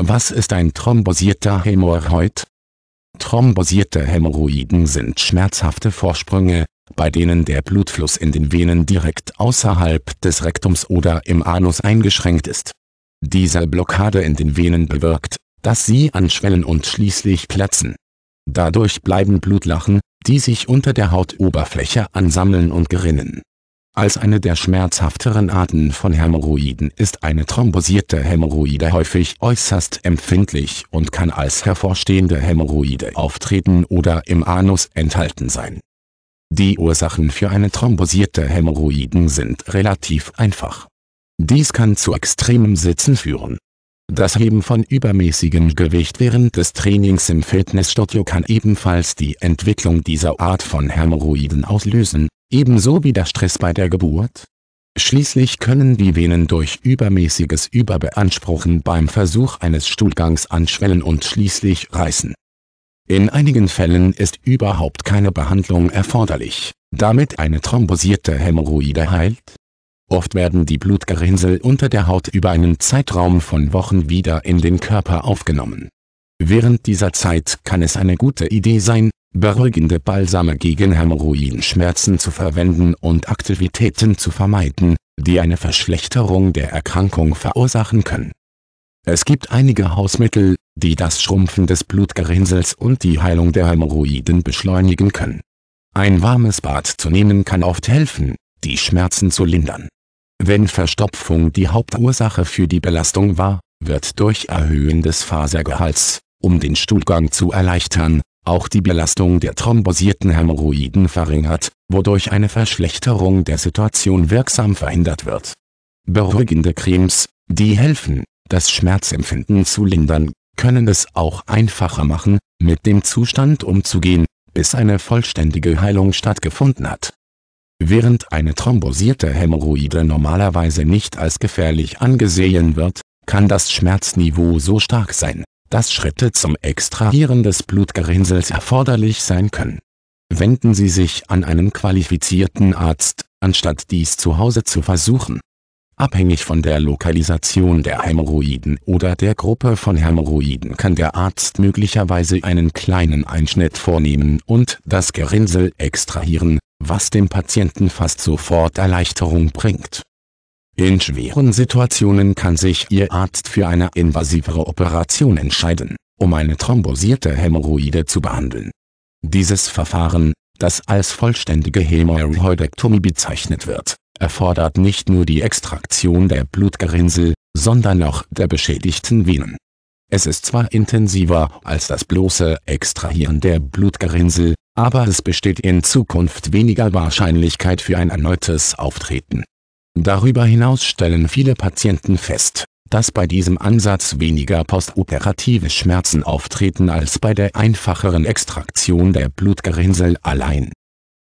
Was ist ein thrombosierter Hämorrhoid? Thrombosierte Hämorrhoiden sind schmerzhafte Vorsprünge, bei denen der Blutfluss in den Venen direkt außerhalb des Rektums oder im Anus eingeschränkt ist. Diese Blockade in den Venen bewirkt, dass sie anschwellen und schließlich platzen. Dadurch bleiben Blutlachen, die sich unter der Hautoberfläche ansammeln und gerinnen als eine der schmerzhafteren Arten von Hämorrhoiden ist eine thrombosierte Hämorrhoide häufig äußerst empfindlich und kann als hervorstehende Hämorrhoide auftreten oder im Anus enthalten sein. Die Ursachen für eine thrombosierte Hämorrhoiden sind relativ einfach. Dies kann zu extremem Sitzen führen. Das Heben von übermäßigem Gewicht während des Trainings im Fitnessstudio kann ebenfalls die Entwicklung dieser Art von Hämorrhoiden auslösen, ebenso wie der Stress bei der Geburt. Schließlich können die Venen durch übermäßiges Überbeanspruchen beim Versuch eines Stuhlgangs anschwellen und schließlich reißen. In einigen Fällen ist überhaupt keine Behandlung erforderlich, damit eine thrombosierte Hämorrhoide heilt. Oft werden die Blutgerinnsel unter der Haut über einen Zeitraum von Wochen wieder in den Körper aufgenommen. Während dieser Zeit kann es eine gute Idee sein, beruhigende Balsame gegen Hämorrhoidenschmerzen zu verwenden und Aktivitäten zu vermeiden, die eine Verschlechterung der Erkrankung verursachen können. Es gibt einige Hausmittel, die das Schrumpfen des Blutgerinnsels und die Heilung der Hämorrhoiden beschleunigen können. Ein warmes Bad zu nehmen kann oft helfen, die Schmerzen zu lindern. Wenn Verstopfung die Hauptursache für die Belastung war, wird durch Erhöhen des Fasergehalts, um den Stuhlgang zu erleichtern, auch die Belastung der thrombosierten Hämorrhoiden verringert, wodurch eine Verschlechterung der Situation wirksam verhindert wird. Beruhigende Cremes, die helfen, das Schmerzempfinden zu lindern, können es auch einfacher machen, mit dem Zustand umzugehen, bis eine vollständige Heilung stattgefunden hat. Während eine thrombosierte Hämorrhoide normalerweise nicht als gefährlich angesehen wird, kann das Schmerzniveau so stark sein dass Schritte zum Extrahieren des Blutgerinnsels erforderlich sein können. Wenden Sie sich an einen qualifizierten Arzt, anstatt dies zu Hause zu versuchen. Abhängig von der Lokalisation der Hämorrhoiden oder der Gruppe von Hämorrhoiden kann der Arzt möglicherweise einen kleinen Einschnitt vornehmen und das Gerinnsel extrahieren, was dem Patienten fast sofort Erleichterung bringt in schweren Situationen kann sich Ihr Arzt für eine invasivere Operation entscheiden, um eine thrombosierte Hämorrhoide zu behandeln. Dieses Verfahren, das als vollständige Hämorrhoidektomie bezeichnet wird, erfordert nicht nur die Extraktion der Blutgerinnsel, sondern auch der beschädigten Venen. Es ist zwar intensiver als das bloße Extrahieren der Blutgerinnsel, aber es besteht in Zukunft weniger Wahrscheinlichkeit für ein erneutes Auftreten Darüber hinaus stellen viele Patienten fest, dass bei diesem Ansatz weniger postoperative Schmerzen auftreten als bei der einfacheren Extraktion der Blutgerinnsel allein